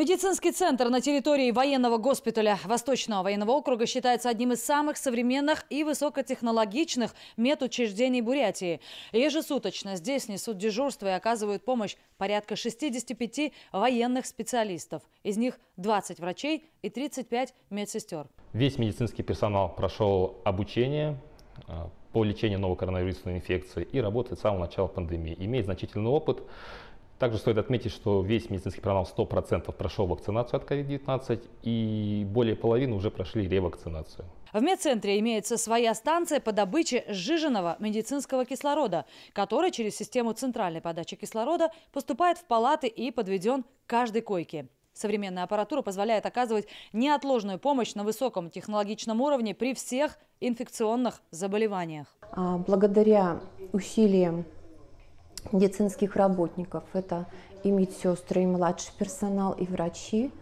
Медицинский центр на территории военного госпиталя Восточного военного округа считается одним из самых современных и высокотехнологичных медучреждений Бурятии. Ежесуточно здесь несут дежурство и оказывают помощь порядка 65 военных специалистов. Из них 20 врачей и 35 медсестер. Весь медицинский персонал прошел обучение а, по лечению новой коронавирусной инфекции и работает с самого начала пандемии. Имеет значительный опыт также стоит отметить, что весь медицинский персонал 100% прошел вакцинацию от COVID-19 и более половины уже прошли ревакцинацию. В медцентре имеется своя станция по добыче сжиженного медицинского кислорода, который через систему центральной подачи кислорода поступает в палаты и подведен к каждой койке. Современная аппаратура позволяет оказывать неотложную помощь на высоком технологичном уровне при всех инфекционных заболеваниях. А, благодаря усилиям медицинских работников. Это и медсестры, и младший персонал, и врачи.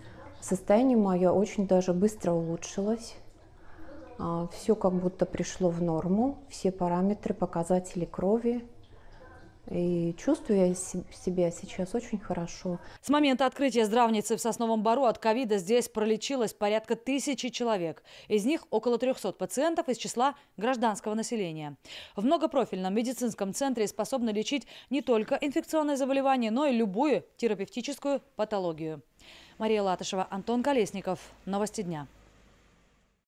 Состояние мое очень даже быстро улучшилось. А, все как будто пришло в норму, все параметры, показатели крови, и чувствую я себя сейчас очень хорошо. С момента открытия здравницы в Сосновом Бару от ковида здесь пролечилось порядка тысячи человек. Из них около 300 пациентов из числа гражданского населения. В многопрофильном медицинском центре способны лечить не только инфекционные заболевания, но и любую терапевтическую патологию. Мария Латышева, Антон Колесников. Новости дня.